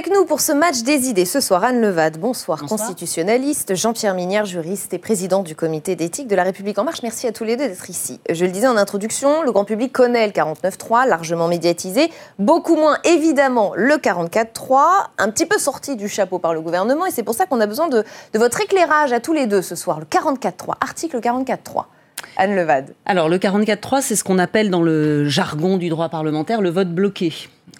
avec nous pour ce match des idées ce soir Anne Levade. Bonsoir, constitutionnaliste, Jean-Pierre Minière, juriste et président du comité d'éthique de la République en marche. Merci à tous les deux d'être ici. Je le disais en introduction, le grand public connaît le 49-3, largement médiatisé, beaucoup moins évidemment le 44-3, un petit peu sorti du chapeau par le gouvernement et c'est pour ça qu'on a besoin de, votre éclairage à tous les deux ce soir. Le 44-3, article 44-3. Anne Levade. Alors le 44-3 c'est ce qu'on appelle dans le jargon du droit parlementaire le vote bloqué.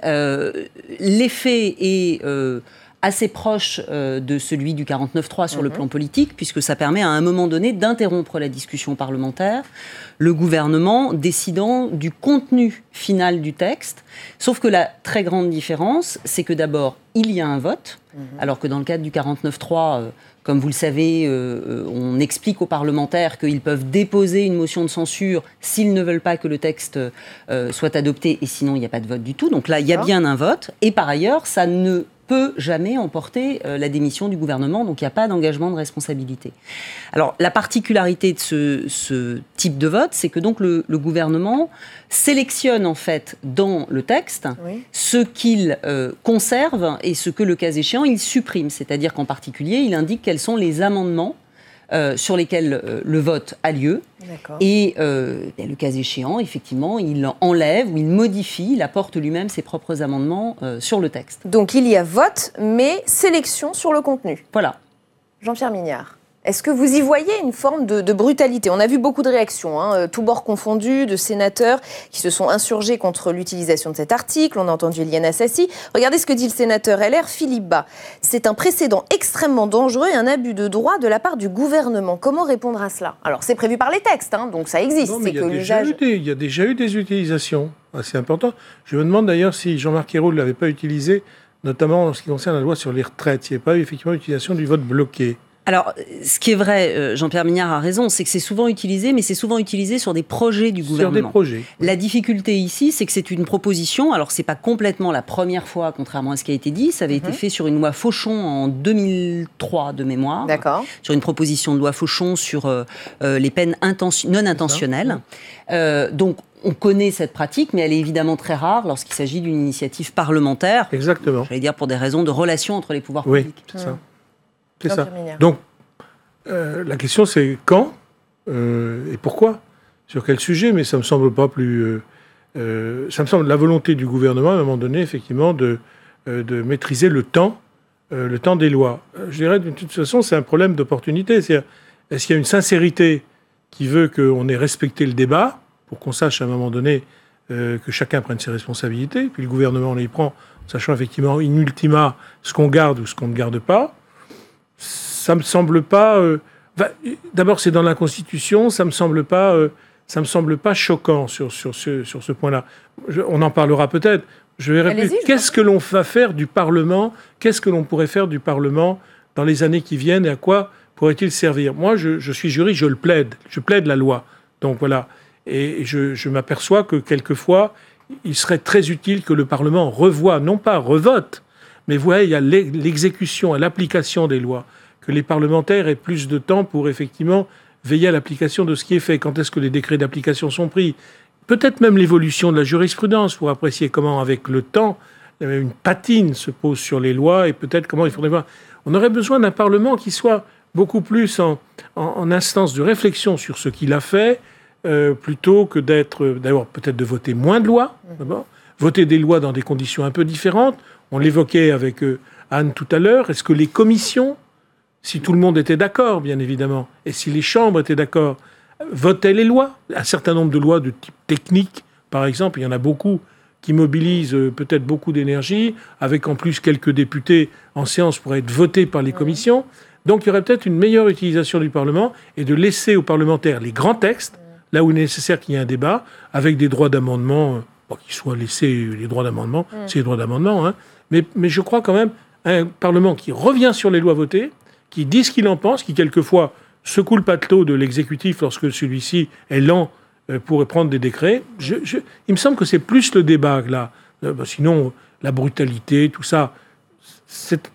Euh, l'effet est euh, assez proche euh, de celui du 49-3 sur le mhm. plan politique, puisque ça permet à un moment donné d'interrompre la discussion parlementaire, le gouvernement décidant du contenu final du texte. Sauf que la très grande différence, c'est que d'abord, il y a un vote, mhm. alors que dans le cadre du 49-3, euh, comme vous le savez, euh, on explique aux parlementaires qu'ils peuvent déposer une motion de censure s'ils ne veulent pas que le texte soit adopté, et sinon il n'y a pas de vote du tout. Donc là, il y a bien un vote, et par ailleurs, ça ne peut jamais emporter euh, la démission du gouvernement, donc il n'y a pas d'engagement de responsabilité. Alors la particularité de ce, type de vote, c'est que donc le, gouvernement sélectionne en fait dans le texte ce qu'il euh, conserve et ce que le cas échéant il supprime. C'est-à-dire qu'en particulier, il indique quels sont les amendements euh, sur lesquels euh, le vote a lieu. Et euh, ben, le cas échéant, effectivement, il enlève ou il modifie, il apporte lui-même ses propres amendements sur le texte. Donc il y a vote, mais sélection sur le contenu. Voilà. Jean-Pierre Mignard. Est-ce que vous y voyez une forme de, brutalité On a vu beaucoup de réactions, hein, euh, tous bords confondus, de sénateurs qui se sont insurgés contre l'utilisation de cet article. On a entendu Eliane Assassi. Regardez ce que dit le sénateur LR, Philippe Bas. C'est un précédent extrêmement dangereux et un abus de droit de la part du gouvernement. Comment répondre à cela Alors, c'est prévu par les textes, hein, donc ça existe. il, y a déjà eu des, utilisations assez importantes. Je me demande d'ailleurs si Jean-Marc Ayrault ne l'avait pas utilisé, notamment en ce qui concerne la loi sur les retraites. Il n'y a pas eu effectivement l'utilisation du vote bloqué. Alors, ce qui est vrai, euh, Jean-Pierre Mignard a raison, c'est que c'est souvent utilisé, mais c'est souvent utilisé sur des projets du gouvernement. Sur des projets. La difficulté ici, c'est que c'est une proposition. Alors, ce n'est pas complètement la première fois, contrairement à ce qui a été dit. Ça avait mhm. été fait sur une loi Fauchon en 2003 de mémoire. D'accord. Sur une proposition de loi Fauchon sur euh, euh, les peines non intentionnelles. Mhm. donc, on connaît cette pratique, mais elle est évidemment très rare lorsqu'il s'agit d'une initiative parlementaire. Exactement. J'allais dire pour des raisons de relations entre les pouvoirs oui, Ça. Mhm. C'est ça. Donc, euh, la question, c'est quand euh, et pourquoi Sur quel sujet Mais ça me semble pas plus. Euh, ça me semble la volonté du gouvernement, à un moment donné, effectivement, de, de maîtriser le temps, le temps des lois. Je dirais, de toute façon, c'est un problème d'opportunité. Est-ce qu'il y a une sincérité qui veut qu'on ait respecté le débat pour qu'on sache à un moment donné que chacun prenne ses responsabilités, puis le gouvernement les prend, sachant effectivement in ultima ce qu'on garde ou ce qu'on ne garde pas ça me semble pas. Euh, d'abord, c'est dans la Constitution. Ça me semble pas. Euh, ça me semble pas choquant sur, sur, ce point-là. On en parlera peut-être. Je verrai Qu'est-ce que l'on va faire du Parlement Qu'est-ce que l'on pourrait faire du Parlement dans les années qui viennent et à quoi pourrait-il servir Moi, je, suis juriste, je le plaide. Je plaide la loi. Donc voilà. Et je, je m'aperçois que quelquefois, il serait très utile que le Parlement revoie, non pas revote, mais vous voyez, il y a l'exécution et l'application des lois, que les parlementaires aient plus de temps pour effectivement veiller à l'application de ce qui est fait. Quand est-ce que les décrets d'application sont pris Peut-être même l'évolution de la jurisprudence pour apprécier comment, avec le temps, une patine se pose sur les lois et peut-être comment il faudrait voir. On aurait besoin d'un Parlement qui soit beaucoup plus en, instance de réflexion sur ce qu'il a fait, euh, plutôt que d'être, euh, d'ailleurs peut-être de voter moins de lois, d'abord, voter des lois dans des conditions un peu différentes. On l'évoquait avec euh, Anne tout à l'heure. Est-ce que les commissions, si tout le monde était d'accord, bien évidemment, et si les chambres étaient d'accord, votaient les lois Un certain nombre de lois de type technique, par exemple, il y en a beaucoup qui mobilisent euh, peut-être beaucoup d'énergie, avec en plus quelques députés en séance pour être votés par les commissions. Donc il y aurait peut-être une meilleure utilisation du Parlement et de laisser aux parlementaires les grands textes, là où il est nécessaire qu'il y ait un débat, avec des droits d'amendement, euh, qu'ils soient laissés les droits d'amendement, c'est les droits d'amendement, hein, mais, je crois quand même à un Parlement qui revient sur les lois votées, qui dit ce qu'il en pense, qui quelquefois secoue le patelot de l'exécutif lorsque celui-ci est lent euh, pour prendre des décrets. il me semble que c'est plus le débat là. Euh, bah, sinon, la brutalité, tout ça,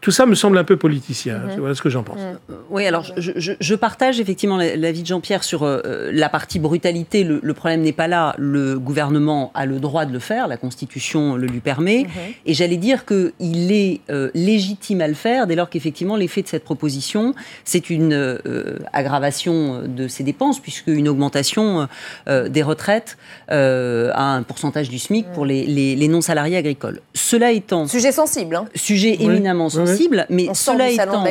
tout ça me semble un peu politicien. Voilà ce que j'en pense. Euh, oui, alors je, partage effectivement l'avis de Jean-Pierre sur euh, euh, la partie brutalité. Le, problème n'est pas là. Le gouvernement a le droit de le faire. La Constitution le lui permet. Mhm. Et j'allais dire qu'il est légitime à le faire dès lors qu'effectivement l'effet de cette proposition, c'est une aggravation de ses dépenses, puisque une augmentation des retraites à un pourcentage du SMIC pour mhm. les, non-salariés agricoles. Cela étant. Sujet sensible. Hein. Sujet éminent sensible, mais cela étant,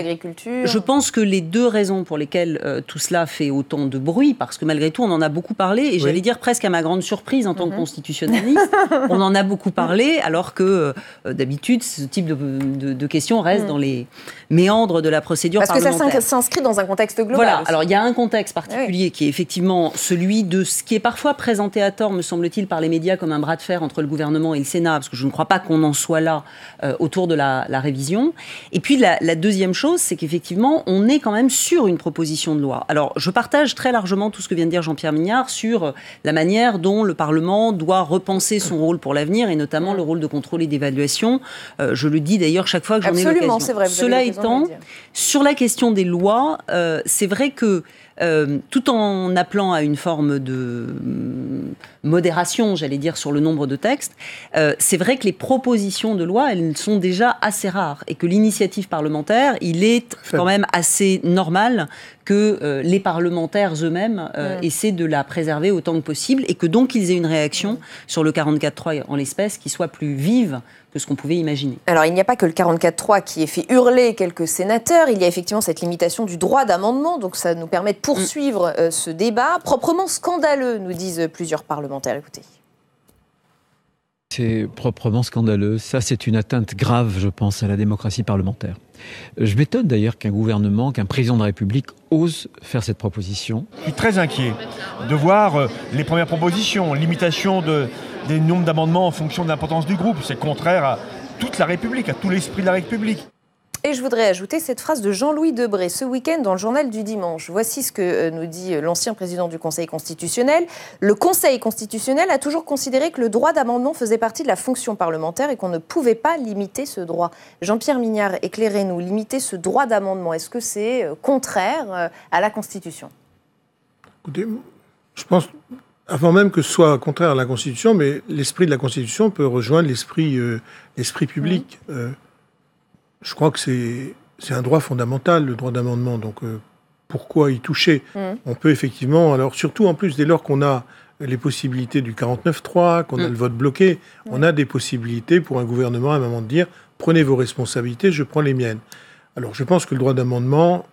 je pense que les deux raisons pour lesquelles euh, tout cela fait autant de bruit, parce que malgré tout, on en a beaucoup parlé, et j'allais dire presque à ma grande surprise en tant que mhm. constitutionnaliste, on en a beaucoup parlé, alors que euh, euh, d'habitude, ce type de, questions reste mhm. dans les méandres de la procédure parce parlementaire. Parce que ça s'inscrit dans un contexte global. Voilà, alors il y a un contexte ah particulier qui est effectivement celui de ce qui est parfois présenté à tort, me semble-t-il, par les médias comme un bras de fer entre le gouvernement et le Sénat, parce que je ne crois pas qu'on en soit là autour de la, la révision et puis la, deuxième chose, c'est qu'effectivement, on est quand même sur une proposition de loi. Alors, je partage très largement tout ce que vient de dire Jean-Pierre Mignard sur euh, la manière dont le Parlement doit repenser son rôle pour l'avenir, et notamment le rôle de contrôle et d'évaluation. Euh, je le dis d'ailleurs chaque fois que j'en ai l'occasion. Absolument, c'est vrai. Cela étant, sur la question des lois, euh, c'est vrai que euh, tout en appelant à une forme de mm, modération, j'allais dire, sur le nombre de textes, euh, c'est vrai que les propositions de loi, elles sont déjà assez rares et que l'initiative parlementaire, il est quand même assez normal que euh, les parlementaires eux-mêmes euh, mm. essaient de la préserver autant que possible et que donc ils aient une réaction mm. sur le 44-3 en l'espèce qui soit plus vive que ce qu'on pouvait imaginer. Alors il n'y a pas que le 44-3 qui ait fait hurler quelques sénateurs, il y a effectivement cette limitation du droit d'amendement, donc ça nous permet de mm. poursuivre euh, ce débat proprement scandaleux, nous disent plusieurs parlementaires. Écoutez. C'est proprement scandaleux, ça c'est une atteinte grave, je pense, à la démocratie parlementaire. Je m'étonne d'ailleurs qu'un gouvernement, qu'un président de la République ose faire cette proposition. Je suis très inquiet de voir euh, les premières propositions, limitation des nombres d'amendements en fonction de l'importance du groupe. C'est contraire à toute la République, à tout l'esprit de la République. Et je voudrais ajouter cette phrase de Jean-Louis Debré ce week-end dans le journal du dimanche. Voici ce que euh, nous dit euh, l'ancien président du Conseil constitutionnel. Le Conseil constitutionnel a toujours considéré que le droit d'amendement faisait partie de la fonction parlementaire et qu'on ne pouvait pas limiter ce droit. Jean-Pierre Mignard, éclairez-nous, limiter ce droit d'amendement, est-ce que c'est euh, contraire à la Constitution Écoutez, je pense avant même que ce soit contraire à la Constitution, mais l'esprit de la Constitution peut rejoindre l'esprit public je crois que c'est un droit fondamental, le droit d'amendement. Donc, euh, pourquoi y toucher mm. On peut effectivement, alors surtout en plus dès lors qu'on a les possibilités du 49-3, qu'on a mm. le vote bloqué, on a des possibilités pour un gouvernement à un moment de dire prenez vos responsabilités, je prends les miennes. Alors je pense que le droit d'amendement,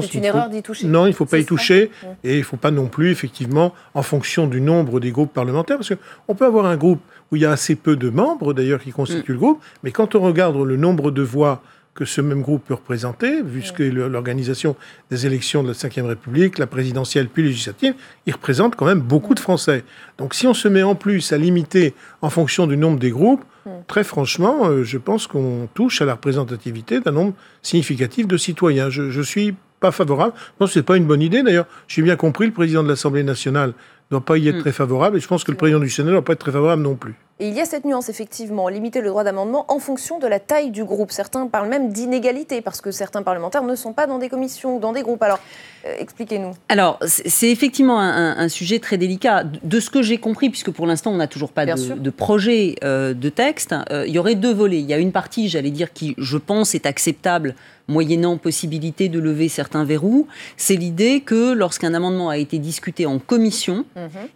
c'est une erreur d'y toucher. Non, il ne faut pas y toucher et il ne faut pas non plus, effectivement, en fonction du nombre des groupes parlementaires, parce qu'on peut avoir un groupe où il y a assez peu de membres, d'ailleurs, qui constituent mm. le groupe, mais quand on regarde le nombre de voix que ce même groupe peut représenter, vu ce que l'organisation des élections de la Ve République, la présidentielle puis législative, il représente quand même beaucoup de Français. Donc si on se met en plus à limiter en fonction du nombre des groupes, Très franchement, euh, je pense qu'on touche à la représentativité d'un nombre significatif de citoyens. Je, ne suis pas favorable. ce n'est pas une bonne idée d'ailleurs. J'ai bien compris le président de l'Assemblée nationale ne doit pas y être hmm. très favorable. Et je pense que le président du Sénat ne doit pas être très favorable non plus. Et il y a cette nuance, effectivement, limiter le droit d'amendement en fonction de la taille du groupe. Certains parlent même d'inégalité, parce que certains parlementaires ne sont pas dans des commissions ou dans des groupes. Alors, euh, expliquez-nous. Alors, c'est effectivement un, sujet très délicat. De ce que j'ai compris, puisque pour l'instant, on n'a toujours pas de, projet euh, de texte, euh, il y aurait deux volets. Il y a une partie, j'allais dire, qui, je pense, est acceptable, moyennant possibilité de lever certains verrous. C'est l'idée que lorsqu'un amendement a été discuté en commission,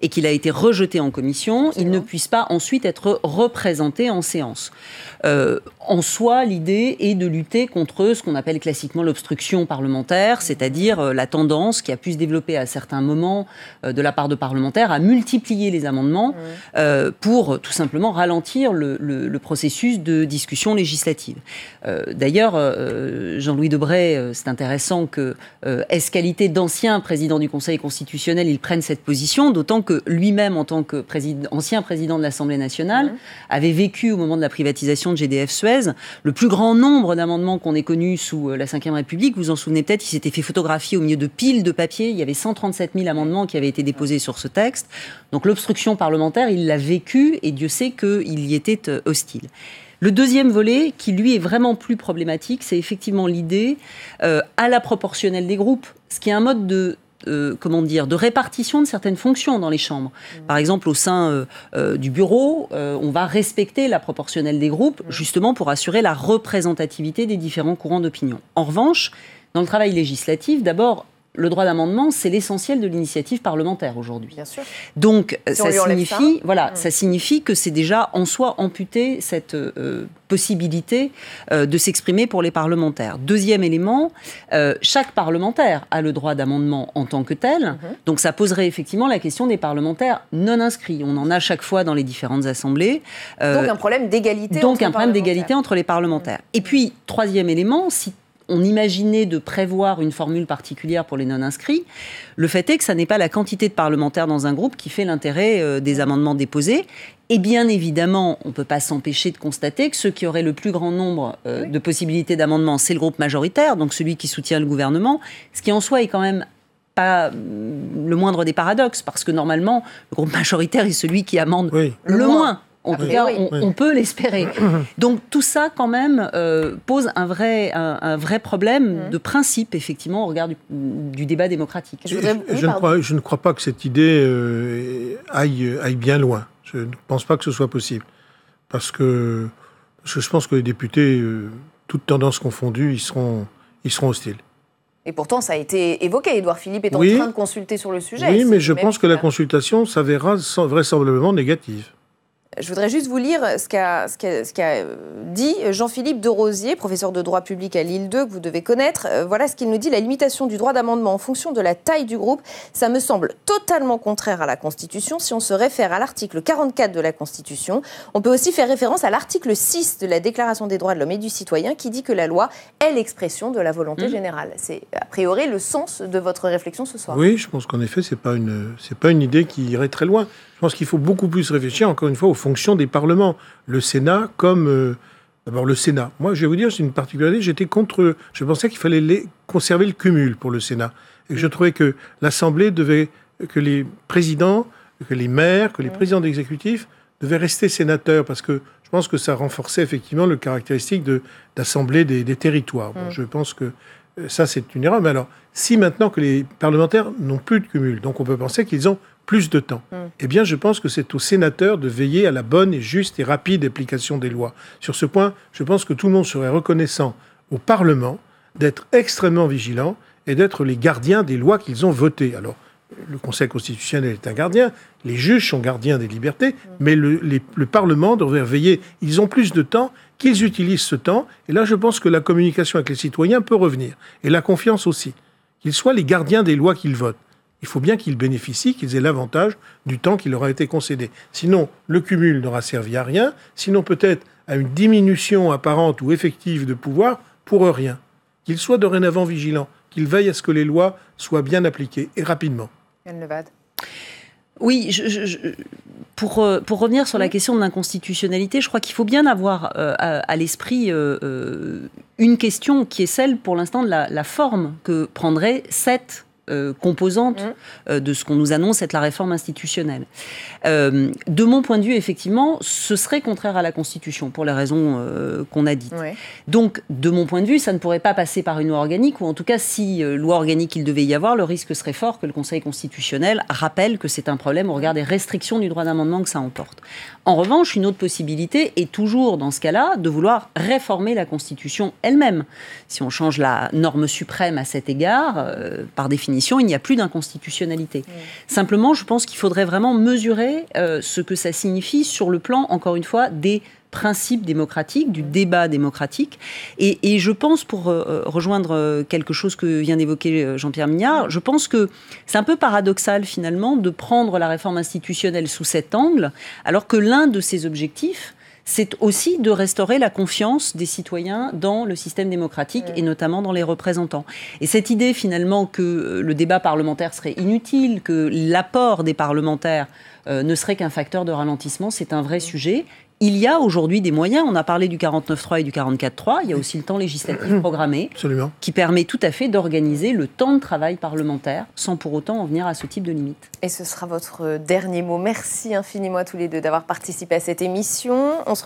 et qu'il a été rejeté en commission, il ne puisse pas ensuite être représenté en séance. Euh, en soi, l'idée est de lutter contre ce qu'on appelle classiquement l'obstruction parlementaire, mm. c'est-à-dire euh, la tendance qui a pu se développer à certains moments euh, de la part de parlementaires à multiplier les amendements mm. pour tout simplement ralentir le, processus de discussion législative. D'ailleurs, Jean-Louis Debray, c'est intéressant que, Est-ce qualité d'ancien président du Conseil constitutionnel, il prenne cette position d'autant que lui-même, en tant qu'ancien président, de l'Assemblée nationale, mmh. avait vécu au moment de la privatisation de GDF Suez le plus grand nombre d'amendements qu'on ait connus sous euh, la Ve République. Vous vous en souvenez peut-être, il s'était fait photographier au milieu de piles de papier. Il y avait 137 000 amendements qui avaient été déposés sur ce texte. Donc l'obstruction parlementaire, il l'a vécu et Dieu sait qu'il y était euh, hostile. Le deuxième volet, qui lui est vraiment plus problématique, c'est effectivement l'idée euh, à la proportionnelle des groupes, ce qui est un mode de euh, comment dire, de répartition de certaines fonctions dans les chambres. Par exemple, au sein euh, euh, du bureau, on va respecter la proportionnelle des groupes, mmh. justement pour assurer la représentativité des différents courants d'opinion. En revanche, dans le travail législatif, d'abord, le droit d'amendement, c'est l'essentiel de l'initiative parlementaire aujourd'hui. Donc ça signifie, voilà, hmm. ça signifie que c'est déjà en soi amputé cette euh, possibilité euh, de s'exprimer pour les parlementaires. Deuxième élément, euh, chaque parlementaire a le droit d'amendement en tant que tel. Mhm. Donc ça poserait effectivement la question des parlementaires non inscrits. On en a chaque fois dans les différentes assemblées. donc un problème d'égalité. Donc un problème d'égalité entre les parlementaires. Mhm. Et puis troisième élément, si on imaginait de prévoir une formule particulière pour les non-inscrits. Le fait est que ça n'est pas la quantité de parlementaires dans un groupe qui fait l'intérêt euh, des amendements déposés. Et bien évidemment, on ne peut pas s'empêcher de constater que ceux qui auraient le plus grand nombre euh, de possibilités d'amendement, c'est le groupe majoritaire, donc celui qui soutient le gouvernement, ce qui en soi est quand même pas euh, le moindre des paradoxes, parce que normalement, le groupe majoritaire est celui qui amende le, moins. En tout on, peut l'espérer. Donc tout ça, quand même, euh, pose un vrai, un, vrai problème mm-hmm. de principe, effectivement, au regard du, débat démocratique. Je, ne crois, pas que cette idée euh, aille, bien loin. Je ne pense pas que ce soit possible. Parce que, je pense que les députés, euh, toutes tendances confondues, ils seront, ils seront hostiles. Et pourtant, ça a été évoqué. Édouard Philippe est en train de consulter sur le sujet. Oui, mais je pense que la consultation s'avérera vraisemblablement négative. Je voudrais juste vous lire ce qu'a, dit Jean-Philippe de Rosier, professeur de droit public à Lille 2, que vous devez connaître. Euh, voilà ce qu'il nous dit. La limitation du droit d'amendement en fonction de la taille du groupe, ça me semble totalement contraire à la Constitution. Si on se réfère à l'article 44 de la Constitution, on peut aussi faire référence à l'article 6 de la Déclaration des droits de l'homme et du citoyen qui dit que la loi est l'expression de la volonté hmm. générale. C'est a priori le sens de votre réflexion ce soir. Oui, je pense qu'en effet, ce n'est pas une idée qui irait très loin. Je pense qu'il faut beaucoup plus réfléchir, encore une fois, aux fonctions des parlements. Le Sénat comme... Euh, d'abord le Sénat. Moi, je vais vous dire, c'est une particularité, j'étais contre... Je pensais qu'il fallait conserver le cumul pour le Sénat. Et je trouvais que l'Assemblée devait... que les présidents, que les maires, que les présidents d'exécutifs devaient rester sénateurs, parce que je pense que ça renforçait effectivement le caractéristique d'Assemblée de, des, des, territoires. Mm. je pense que euh, ça, c'est une erreur. Mais alors, si maintenant que les parlementaires n'ont plus de cumul, donc on peut penser qu'ils ont plus de temps. Mm. Eh bien, je pense que c'est aux sénateurs de veiller à la bonne et juste et rapide application des lois. Sur ce point, je pense que tout le monde serait reconnaissant au Parlement d'être extrêmement vigilant et d'être les gardiens des lois qu'ils ont votées. Alors, le Conseil constitutionnel est un gardien, les juges sont gardiens des libertés, mm. mais le Parlement devrait veiller. Ils ont plus de temps, qu'ils utilisent ce temps. Et là, je pense que la communication avec les citoyens peut revenir. Et la confiance aussi. Qu'ils soient les gardiens des lois qu'ils votent il faut bien qu'ils bénéficient, qu'ils aient l'avantage du temps qui leur a été concédé. Sinon, le cumul n'aura servi à rien, sinon peut-être à une diminution apparente ou effective de pouvoir pour rien. Qu'ils soient dorénavant vigilants, qu'ils veillent à ce que les lois soient bien appliquées et rapidement. Oui, pour, euh, pour, revenir sur la question de l'inconstitutionnalité, je crois qu'il faut bien avoir euh, à, l'esprit euh, une question qui est celle, pour l'instant, de la, la forme que prendrait cette euh, composante mmh. euh, de ce qu'on nous annonce être la réforme institutionnelle. Euh, de mon point de vue, effectivement, ce serait contraire à la Constitution pour les raisons qu'on a dites. Donc, de mon point de vue, ça ne pourrait pas passer par une loi organique, ou en tout cas, si loi organique il devait y avoir, le risque serait fort que le Conseil constitutionnel rappelle que c'est un problème au regard des restrictions du droit d'amendement que ça emporte. En revanche, une autre possibilité est toujours, dans ce cas-là, de vouloir réformer la Constitution elle-même. Si on change la norme suprême à cet égard, par définition, il n'y a plus d'inconstitutionnalité. Simplement, je pense qu'il faudrait vraiment mesurer euh, ce que ça signifie sur le plan, encore une fois, des principes démocratiques, du débat démocratique. Et, je pense, pour euh, euh, rejoindre quelque chose que vient d'évoquer Jean-Pierre Mignard, je pense que c'est un peu paradoxal finalement de prendre la réforme institutionnelle sous cet angle, alors que l'un de ses objectifs, c'est aussi de restaurer la confiance des citoyens dans le système démocratique et notamment dans les représentants. Et cette idée finalement que euh, le débat parlementaire serait inutile, que l'apport des parlementaires euh, ne serait qu'un facteur de ralentissement, c'est un vrai mm. sujet il y a aujourd'hui des moyens. On a parlé du 49.3 et du 44.3. Il y a aussi le temps législatif programmé qui permet tout à fait d'organiser le temps de travail parlementaire sans pour autant en venir à ce type de limite. Et ce sera votre dernier mot. Merci infiniment à tous les deux d'avoir participé à cette émission.